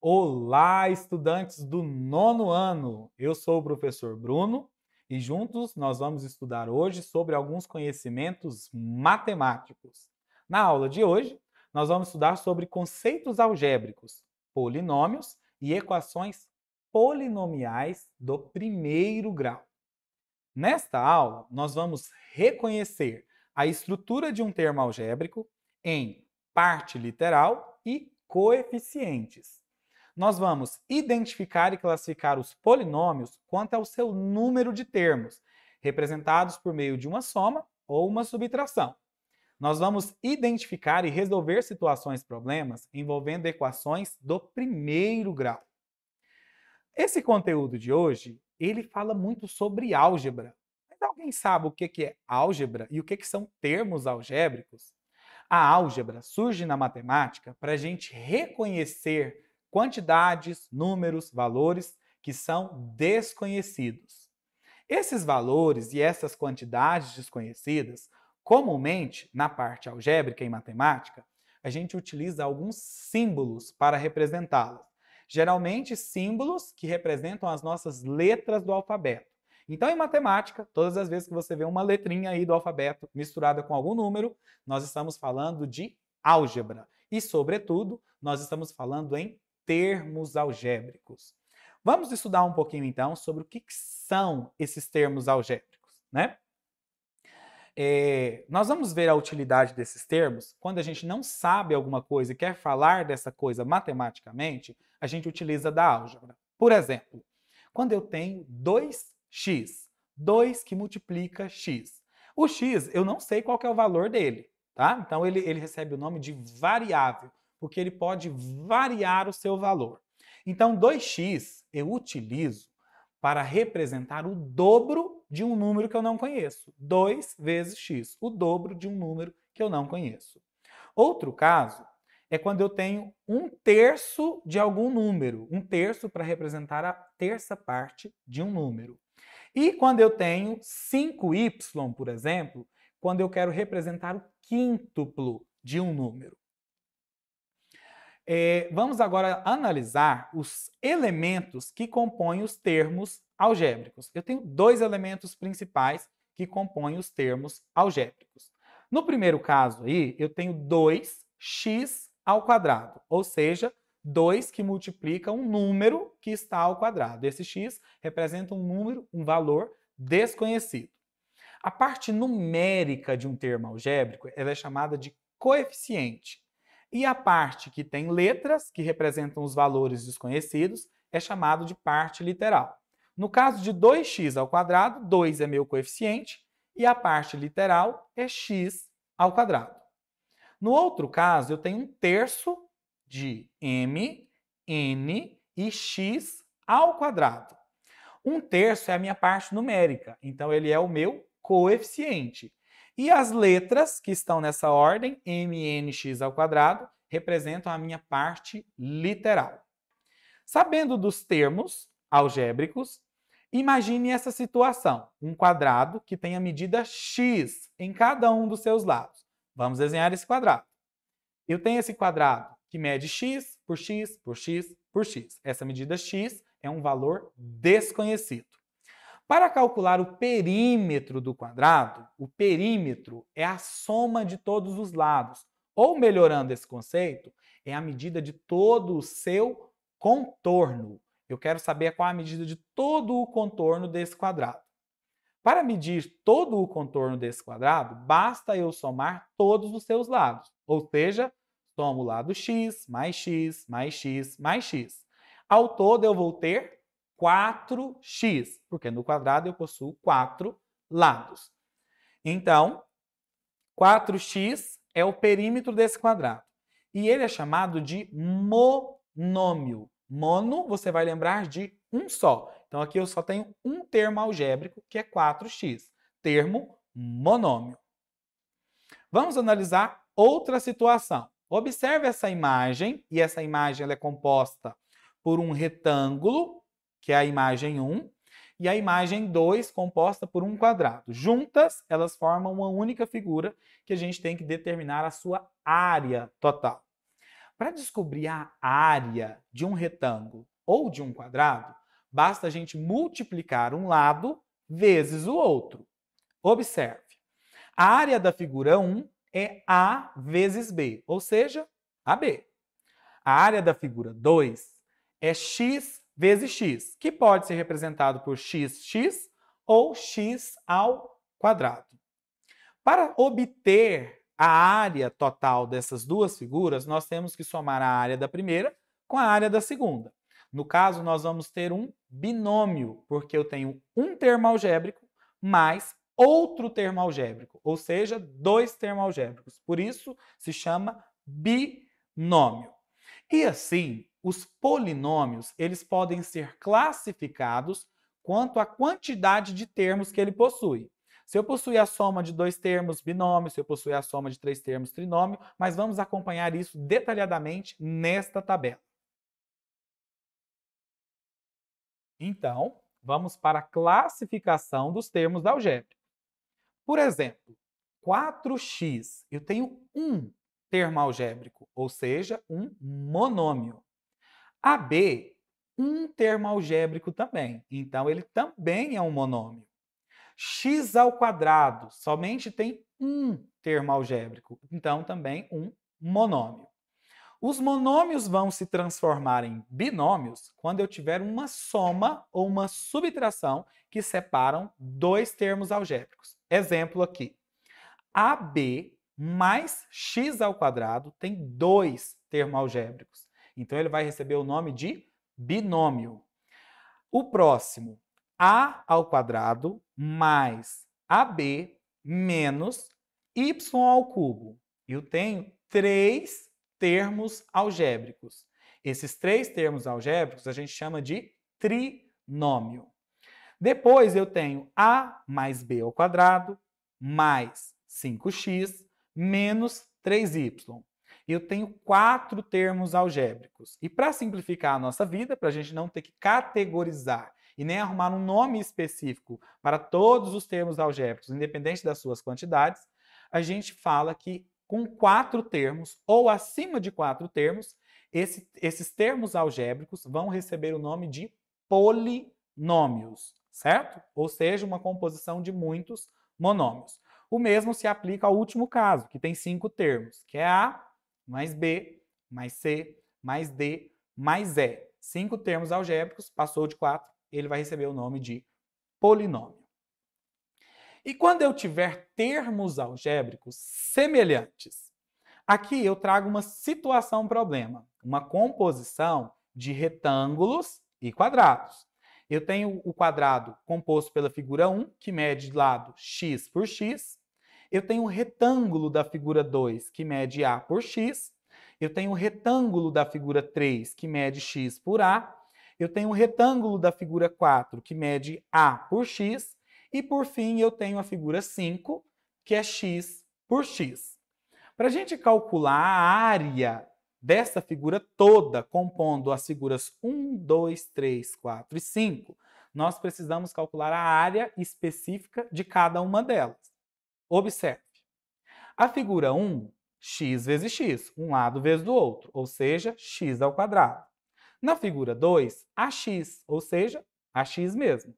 Olá, estudantes do nono ano! Eu sou o professor Bruno e juntos nós vamos estudar hoje sobre alguns conhecimentos matemáticos. Na aula de hoje, nós vamos estudar sobre conceitos algébricos, polinômios e equações polinomiais do primeiro grau. Nesta aula, nós vamos reconhecer a estrutura de um termo algébrico em parte literal e coeficientes. Nós vamos identificar e classificar os polinômios quanto ao seu número de termos, representados por meio de uma soma ou uma subtração. Nós vamos identificar e resolver situações problemas envolvendo equações do primeiro grau. Esse conteúdo de hoje, ele fala muito sobre álgebra, Alguém sabe o que é álgebra e o que são termos algébricos? A álgebra surge na matemática para a gente reconhecer quantidades, números, valores que são desconhecidos. Esses valores e essas quantidades desconhecidas, comumente, na parte algébrica em matemática, a gente utiliza alguns símbolos para representá-las. Geralmente, símbolos que representam as nossas letras do alfabeto. Então, em matemática, todas as vezes que você vê uma letrinha aí do alfabeto misturada com algum número, nós estamos falando de álgebra. E, sobretudo, nós estamos falando em termos algébricos. Vamos estudar um pouquinho, então, sobre o que, que são esses termos algébricos, né? É, nós vamos ver a utilidade desses termos quando a gente não sabe alguma coisa e quer falar dessa coisa matematicamente, a gente utiliza da álgebra. Por exemplo, quando eu tenho dois x. 2 que multiplica x. O x, eu não sei qual é o valor dele, tá? Então ele, ele recebe o nome de variável, porque ele pode variar o seu valor. Então 2x eu utilizo para representar o dobro de um número que eu não conheço. 2 vezes x, o dobro de um número que eu não conheço. Outro caso é quando eu tenho um terço de algum número, um terço para representar a terça parte de um número. E quando eu tenho 5y, por exemplo, quando eu quero representar o quíntuplo de um número. É, vamos agora analisar os elementos que compõem os termos algébricos. Eu tenho dois elementos principais que compõem os termos algébricos. No primeiro caso aí, eu tenho 2x ao quadrado, ou seja, 2 que multiplica um número que está ao quadrado. Esse x representa um número, um valor desconhecido. A parte numérica de um termo algébrico é chamada de coeficiente. E a parte que tem letras, que representam os valores desconhecidos, é chamado de parte literal. No caso de 2x ao quadrado, 2 é meu coeficiente e a parte literal é x ao quadrado. No outro caso, eu tenho um terço de m, n e x ao quadrado. Um terço é a minha parte numérica, então ele é o meu coeficiente. E as letras que estão nessa ordem, m, n, x ao quadrado, representam a minha parte literal. Sabendo dos termos algébricos, imagine essa situação, um quadrado que tem a medida x em cada um dos seus lados. Vamos desenhar esse quadrado. Eu tenho esse quadrado que mede x por x por x por x. Essa medida x é um valor desconhecido. Para calcular o perímetro do quadrado, o perímetro é a soma de todos os lados, ou melhorando esse conceito, é a medida de todo o seu contorno. Eu quero saber qual é a medida de todo o contorno desse quadrado. Para medir todo o contorno desse quadrado, basta eu somar todos os seus lados, ou seja, Somo o lado x, mais x, mais x, mais x. Ao todo eu vou ter 4x, porque no quadrado eu possuo 4 lados. Então, 4x é o perímetro desse quadrado. E ele é chamado de monômio. Mono, você vai lembrar de um só. Então, aqui eu só tenho um termo algébrico, que é 4x. Termo monômio. Vamos analisar outra situação. Observe essa imagem, e essa imagem é composta por um retângulo, que é a imagem 1, e a imagem 2 composta por um quadrado. Juntas, elas formam uma única figura que a gente tem que determinar a sua área total. Para descobrir a área de um retângulo ou de um quadrado, basta a gente multiplicar um lado vezes o outro. Observe. A área da figura 1 é A vezes B, ou seja, AB. A área da figura 2 é x vezes x, que pode ser representado por xx ou x ao quadrado. Para obter a área total dessas duas figuras, nós temos que somar a área da primeira com a área da segunda. No caso, nós vamos ter um binômio, porque eu tenho um termo algébrico mais outro termo algébrico, ou seja, dois termos algébricos. Por isso se chama binômio. E assim, os polinômios, eles podem ser classificados quanto à quantidade de termos que ele possui. Se eu possuir a soma de dois termos binômio, se eu possuir a soma de três termos trinômio, mas vamos acompanhar isso detalhadamente nesta tabela. Então, vamos para a classificação dos termos da por exemplo, 4x, eu tenho um termo algébrico, ou seja, um monômio. AB, um termo algébrico também, então ele também é um monômio. x ao quadrado somente tem um termo algébrico, então também um monômio. Os monômios vão se transformar em binômios quando eu tiver uma soma ou uma subtração que separam dois termos algébricos. Exemplo aqui. AB mais x ao quadrado tem dois termos algébricos Então ele vai receber o nome de binômio. O próximo, a ao quadrado mais AB menos y ao cubo. Eu tenho três termos algébricos. Esses três termos algébricos a gente chama de trinômio. Depois eu tenho a mais b ao quadrado mais 5x menos 3y. Eu tenho quatro termos algébricos. E para simplificar a nossa vida, para a gente não ter que categorizar e nem arrumar um nome específico para todos os termos algébricos, independente das suas quantidades, a gente fala que com quatro termos ou acima de quatro termos, esse, esses termos algébricos vão receber o nome de polinômios certo? Ou seja, uma composição de muitos monômios. O mesmo se aplica ao último caso, que tem cinco termos, que é A mais B mais C mais D mais E. Cinco termos algébricos, passou de quatro, ele vai receber o nome de polinômio. E quando eu tiver termos algébricos semelhantes, aqui eu trago uma situação problema, uma composição de retângulos e quadrados. Eu tenho o quadrado composto pela figura 1, que mede lado x por x. Eu tenho o retângulo da figura 2, que mede a por x. Eu tenho o retângulo da figura 3, que mede x por a. Eu tenho o retângulo da figura 4, que mede a por x. E, por fim, eu tenho a figura 5, que é x por x. Para a gente calcular a área dessa figura toda, compondo as figuras 1, 2, 3, 4 e 5, nós precisamos calcular a área específica de cada uma delas. Observe. A figura 1, x vezes x, um lado vezes do outro, ou seja, x ao quadrado. Na figura 2, ax, ou seja, ax mesmo.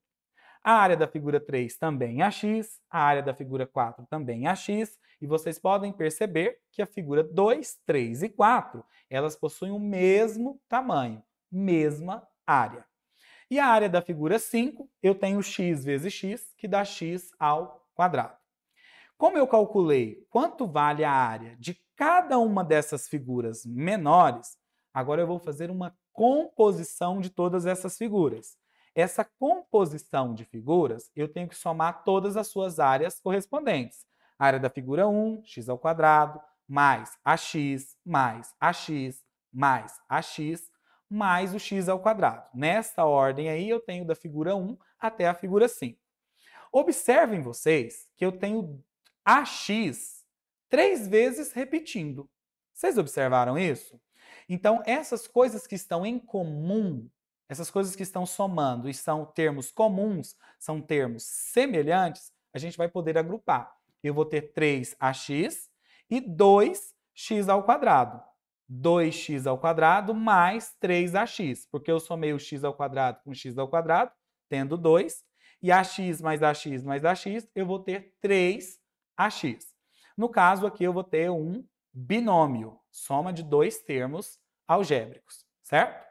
A área da figura 3 também é a x, a área da figura 4 também é a x, e vocês podem perceber que a figura 2, 3 e 4, elas possuem o mesmo tamanho, mesma área. E a área da figura 5, eu tenho x vezes x, que dá x ao quadrado. Como eu calculei quanto vale a área de cada uma dessas figuras menores, agora eu vou fazer uma composição de todas essas figuras. Essa composição de figuras, eu tenho que somar todas as suas áreas correspondentes. A área da figura 1, x ao quadrado, mais ax, mais ax, mais ax, mais o x ao quadrado. Nesta ordem aí, eu tenho da figura 1 até a figura 5. Observem vocês que eu tenho ax três vezes repetindo. Vocês observaram isso? Então, essas coisas que estão em comum essas coisas que estão somando e são termos comuns, são termos semelhantes, a gente vai poder agrupar. Eu vou ter 3ax e 2x ao quadrado. 2x ao quadrado mais 3ax, porque eu somei o x ao quadrado com x ao quadrado, tendo 2, e ax mais ax mais ax, eu vou ter 3ax. No caso aqui, eu vou ter um binômio, soma de dois termos algébricos, certo?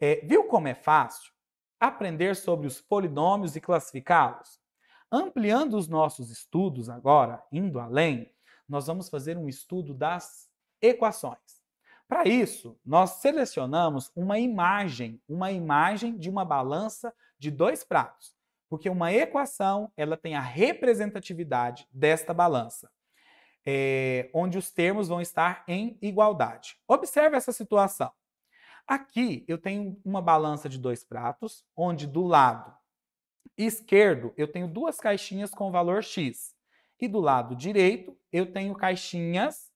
É, viu como é fácil aprender sobre os polinômios e classificá-los? Ampliando os nossos estudos agora, indo além, nós vamos fazer um estudo das equações. Para isso, nós selecionamos uma imagem, uma imagem de uma balança de dois pratos, porque uma equação ela tem a representatividade desta balança, é, onde os termos vão estar em igualdade. Observe essa situação. Aqui eu tenho uma balança de dois pratos, onde do lado esquerdo eu tenho duas caixinhas com valor X. E do lado direito eu tenho caixinhas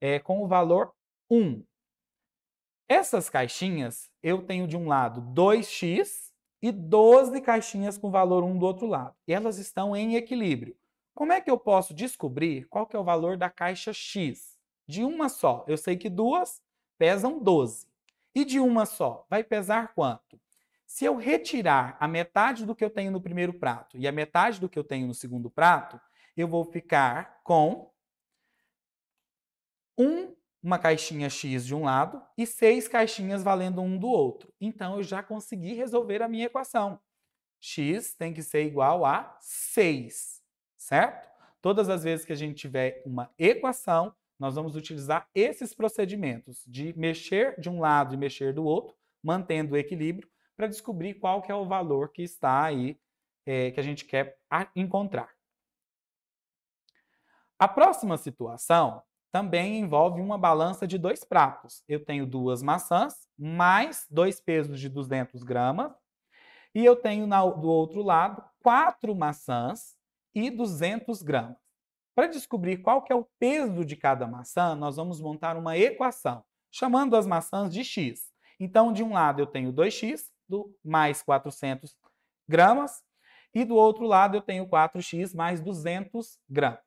é, com o valor 1. Essas caixinhas eu tenho de um lado 2x e 12 caixinhas com valor 1 do outro lado. E elas estão em equilíbrio. Como é que eu posso descobrir qual que é o valor da caixa X? De uma só, eu sei que duas pesam 12. E de uma só, vai pesar quanto? Se eu retirar a metade do que eu tenho no primeiro prato e a metade do que eu tenho no segundo prato, eu vou ficar com um, uma caixinha X de um lado e seis caixinhas valendo um do outro. Então, eu já consegui resolver a minha equação. X tem que ser igual a 6, certo? Todas as vezes que a gente tiver uma equação, nós vamos utilizar esses procedimentos de mexer de um lado e mexer do outro, mantendo o equilíbrio, para descobrir qual que é o valor que está aí, é, que a gente quer encontrar. A próxima situação também envolve uma balança de dois pratos. Eu tenho duas maçãs, mais dois pesos de 200 gramas, e eu tenho na, do outro lado quatro maçãs e 200 gramas. Para descobrir qual que é o peso de cada maçã, nós vamos montar uma equação, chamando as maçãs de x. Então, de um lado eu tenho 2x, do mais 400 gramas, e do outro lado eu tenho 4x mais 200 gramas.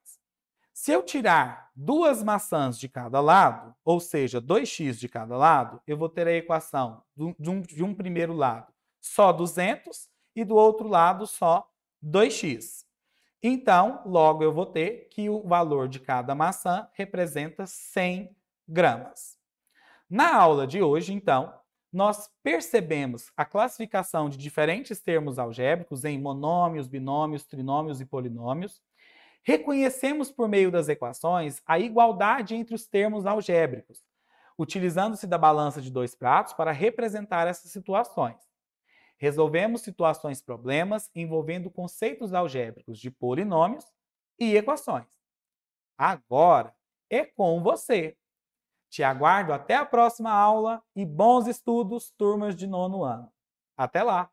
Se eu tirar duas maçãs de cada lado, ou seja, 2x de cada lado, eu vou ter a equação de um, de um primeiro lado só 200 e do outro lado só 2x. Então, logo eu vou ter que o valor de cada maçã representa 100 gramas. Na aula de hoje, então, nós percebemos a classificação de diferentes termos algébricos em monômios, binômios, trinômios e polinômios. Reconhecemos por meio das equações a igualdade entre os termos algébricos, utilizando-se da balança de dois pratos para representar essas situações. Resolvemos situações problemas envolvendo conceitos algébricos de polinômios e equações. Agora é com você. Te aguardo até a próxima aula e bons estudos, turmas de nono ano. Até lá!